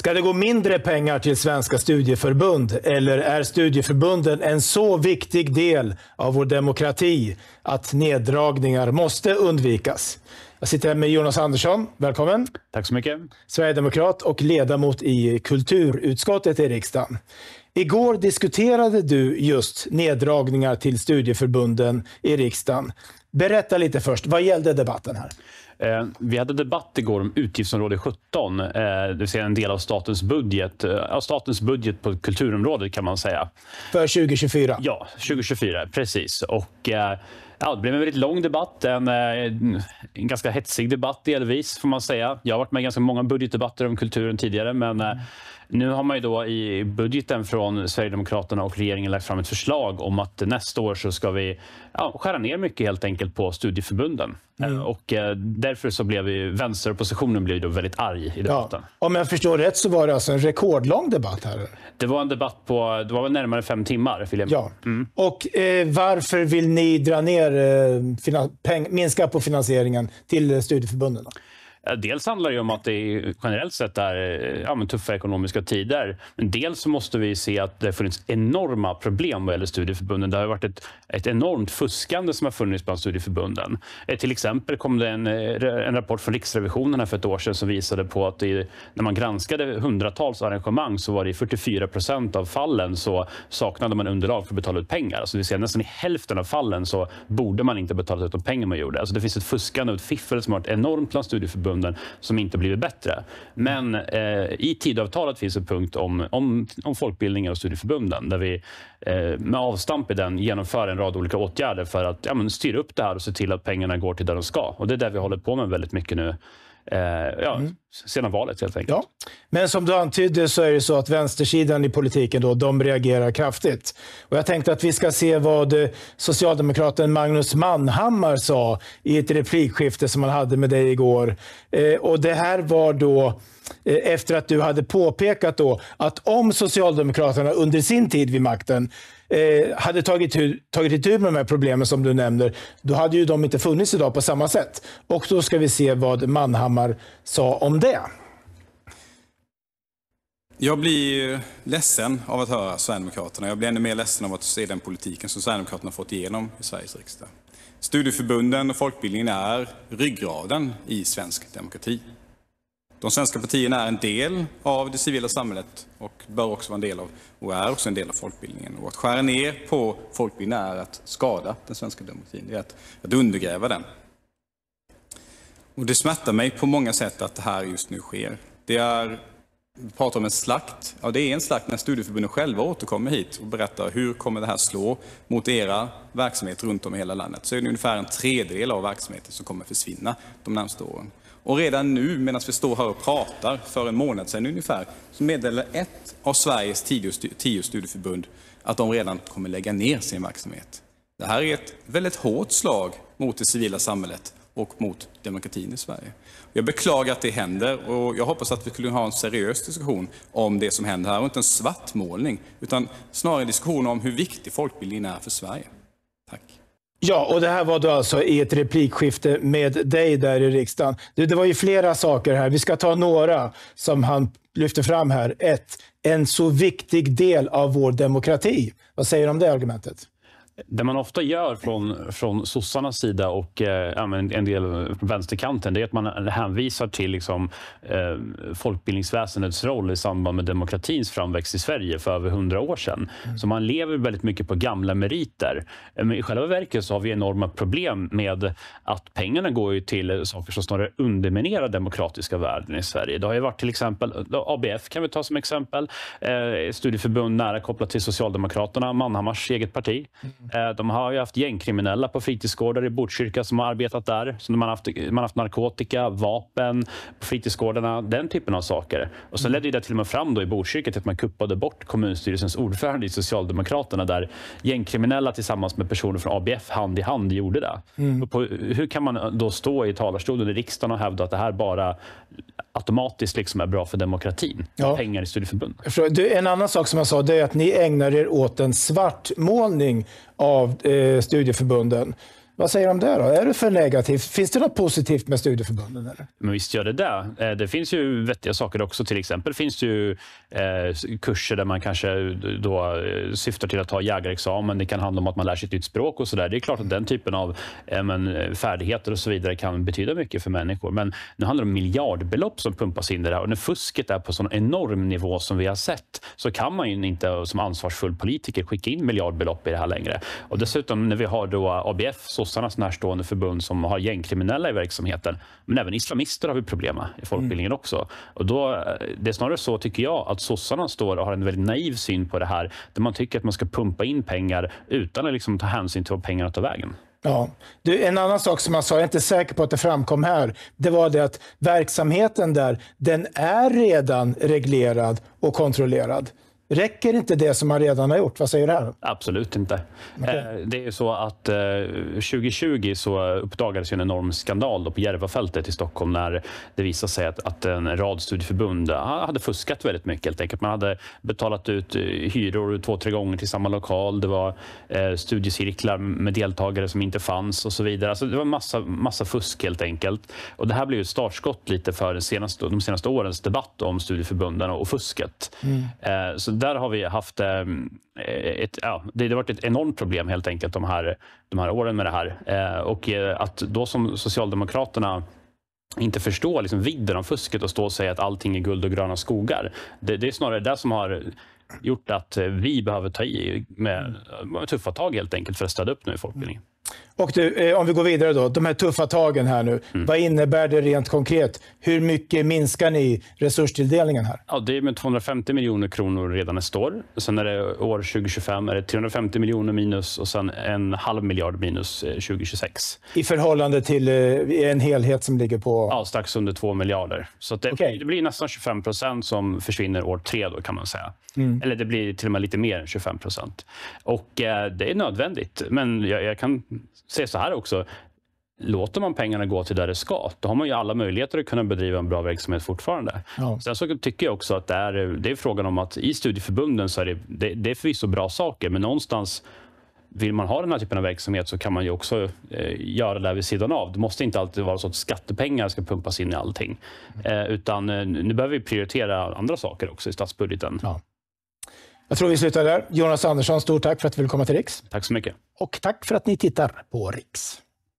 Ska det gå mindre pengar till svenska studieförbund eller är studieförbunden en så viktig del av vår demokrati att neddragningar måste undvikas? Jag sitter här med Jonas Andersson. Välkommen. Tack så mycket. Sverigedemokrat och ledamot i kulturutskottet i riksdagen. Igår diskuterade du just neddragningar till studieförbunden i riksdagen. Berätta lite först, vad gällde debatten här? Eh, vi hade en debatt igår om utgiftsområde 17, eh, det vill säga en del av statens budget. Eh, statens budget på kulturområdet kan man säga. För 2024? Ja, 2024, precis. Och Ja, det blev en väldigt lång debatt. En, eh, en, ganska hetsig debatt delvis, får man säga. Jag har varit med i ganska många budgetdebatter om kulturen tidigare, men mm. nu har man ju då i budgeten från Sverigedemokraterna och regeringen lagt fram ett förslag om att nästa år så ska vi ja, skära ner mycket helt enkelt på studieförbunden. Eh, mm. Och därför så blev ju vänsteroppositionen blev då väldigt arg i debatten. Ja. Om jag förstår rätt så var det alltså en rekordlång debatt här? Det var en debatt på, det var väl närmare fem timmar, Ja. Mm. Och eh, varför vill ni dra ner mer eh, minska på finansieringen till studieförbunden? Dels handlar det om att det generellt sett är ja, tuffa ekonomiska tider. Men dels måste vi se att det har funnits enorma problem vad gäller studieförbunden. Det har varit ett, ett enormt fuskande som har funnits bland studieförbunden. Eh, till exempel kom det en, eh, en rapport från Riksrevisionen för ett år sedan som visade på att det, när man granskade hundratals arrangemang så var det i 44 procent av fallen så saknade man underlag för att betala ut pengar. Alltså det vill säga nästan i hälften av fallen så borde man inte betalat ut de pengar man gjorde. Alltså det finns ett fuskande och ett fiffel som har varit enormt bland studieförbunden förbunden som inte blivit bättre. Men eh, i tidavtalet finns en punkt om, om, om folkbildningen och studieförbunden där vi eh, med avstamp i den genomför en rad olika åtgärder för att ja, men, styra upp det här och se till att pengarna går till där de ska. Och Det är det vi håller på med väldigt mycket nu Eh, ja, mm. sedan valet helt enkelt. Ja. Men som du antydde så är det så att vänstersidan i politiken då, de reagerar kraftigt. Och jag tänkte att vi ska se vad eh, socialdemokraten Magnus Manhammar sa i ett replikskifte som han hade med dig igår. Eh, och det här var då eh, efter att du hade påpekat då att om Socialdemokraterna under sin tid vid makten eh, hade tagit, tagit itu med de här problemen som du nämner, då hade ju de inte funnits idag på samma sätt. Och då ska vi se vad Manhammar sa om det. Jag blir ledsen av att höra Sverigedemokraterna. Jag blir ännu mer ledsen av att se den politiken som Sverigedemokraterna fått igenom i Sveriges riksdag. Studieförbunden och folkbildningen är ryggraden i svensk demokrati. De svenska partierna är en del av det civila samhället och bör också vara en del av, och är också en del av folkbildningen. Och att skära ner på folkbildningen är att skada den svenska demokratin, det är att, att undergräva den. Och det smärtar mig på många sätt att det här just nu sker. Det är, vi pratar om en slakt. Ja, det är en slakt när studieförbunden själva återkommer hit och berättar hur kommer det här slå mot era verksamheter runt om i hela landet. Så är det ungefär en tredjedel av verksamheten som kommer försvinna de närmaste åren. Och redan nu, medan vi står här och pratar, för en månad sedan ungefär, så meddelar ett av Sveriges tio studieförbund att de redan kommer lägga ner sin verksamhet. Det här är ett väldigt hårt slag mot det civila samhället och mot demokratin i Sverige. Jag beklagar att det händer och jag hoppas att vi skulle ha en seriös diskussion om det som händer här och inte en svartmålning utan snarare en diskussion om hur viktig folkbildningen är för Sverige. Ja, och det här var då alltså i ett replikskifte med dig där i riksdagen. Det, det var ju flera saker här. Vi ska ta några som han lyfter fram här. Ett, en så viktig del av vår demokrati. Vad säger du om det argumentet? Det man ofta gör från, från sossarnas sida och eh, en del från vänsterkanten, det är att man hänvisar till liksom, eh, folkbildningsväsendets roll i samband med demokratins framväxt i Sverige för över hundra år sedan. Mm. Så man lever väldigt mycket på gamla meriter. Eh, men i själva verket så har vi enorma problem med att pengarna går till saker som snarare underminerar demokratiska värden i Sverige. Det har ju varit till exempel ABF kan vi ta som exempel, eh, studieförbund nära kopplat till Socialdemokraterna, Manhammars eget parti. Mm Eh, de har ju haft gängkriminella på fritidsgårdar i Botkyrka som har arbetat där. Så man, har haft, man har haft narkotika, vapen på fritidsgårdarna, den typen av saker. Och så mm. ledde det till och med fram då i Botkyrka till att man kuppade bort kommunstyrelsens ordförande i Socialdemokraterna där gängkriminella tillsammans med personer från ABF hand i hand gjorde det. Mm. På, hur kan man då stå i talarstolen i riksdagen och hävda att det här bara automatiskt liksom är bra för demokratin? Ja. Pengar i studieförbund. En annan sak som jag sa, det är att ni ägnar er åt en svartmålning av eh, studieförbunden. Vad säger de där då? Är det för negativt? Finns det något positivt med studieförbunden? Eller? Men visst gör det det. Eh, det finns ju vettiga saker också. Till exempel finns det ju eh, kurser där man kanske då eh, syftar till att ta jägarexamen. Det kan handla om att man lär sig ett nytt språk och så där. Det är klart att den typen av men, färdigheter och så vidare kan betyda mycket för människor. Men nu handlar det om miljardbelopp som pumpas in i det här och när fusket är på en sån enorm nivå som vi har sett så kan man ju inte som ansvarsfull politiker skicka in miljardbelopp i det här längre. Och dessutom när vi har då ABF, så sossarnas närstående förbund som har gängkriminella i verksamheten. Men även islamister har vi problem med i folkbildningen mm. också. Och då, eh, det är snarare så, tycker jag, att sossarna står och har en väldigt naiv syn på det här, där man tycker att man ska pumpa in pengar utan att liksom ta hänsyn till vad pengarna tar vägen. Ja. Du, en annan sak som jag sa, jag är inte säker på att det framkom här, det var det att verksamheten där, den är redan reglerad och kontrollerad. Räcker inte det som man redan har gjort? Vad säger du? Här? Absolut inte. Okay. Eh, det är så att 2020 eh, så uppdagades en enorm skandal på Järvafältet i Stockholm när det visade sig att, en rad studieförbund hade fuskat väldigt mycket. Helt enkelt. Man hade betalat ut eh, hyror två, tre gånger till samma lokal. Det var studiecirklar med deltagare som inte fanns och så vidare. Alltså det var massa, massa fusk helt enkelt. Och det här blev ett startskott lite för senaste, de senaste årens debatt om studieförbunden och fusket. Mm. Så där har vi haft ehm, eh, ett, ja, det har varit ett enormt problem helt enkelt de här, de här åren med det här. Eh, och eh, att då som Socialdemokraterna inte förstå liksom vidden av fusket och stå och säga att allting är guld och gröna skogar. Det, det är snarare det som har gjort att vi behöver ta i med, med tuffa tag helt enkelt för att stödja upp nu i folkbildningen. Och du, eh, om vi går vidare då, de här tuffa tagen här nu. Mm. Vad innebär det rent konkret? Hur mycket minskar ni resurstilldelningen här? Ja, det är med 250 miljoner kronor redan nästa år. Sen är det år 2025 är det 350 miljoner minus och sen en halv miljard minus 2026. Eh, I förhållande till eh, en helhet som ligger på? Ja, strax under 2 miljarder. Så det, okay. det, blir nästan 25 procent som försvinner år tre då kan man säga. Mm. Eller det blir till och med lite mer än 25 procent. Och eh, det är nödvändigt. Men jag, jag kan se så här också. Låter man pengarna gå till där det ska, då har man ju alla möjligheter att kunna bedriva en bra verksamhet fortfarande. Ja. Sen så tycker jag också att det är, det är frågan om att i studieförbunden så är det, det, det är förvisso bra saker, men någonstans vill man ha den här typen av verksamhet så kan man ju också eh, göra det där vid sidan av. Det måste inte alltid vara så att skattepengar ska pumpas in i allting. Mm. Eh, utan eh, nu behöver vi prioritera andra saker också i statsbudgeten. Ja. Jag tror vi slutar där. Jonas Andersson, stort tack för att du ville komma till Riks. Tack så mycket. Och tack för att ni tittar på Riks.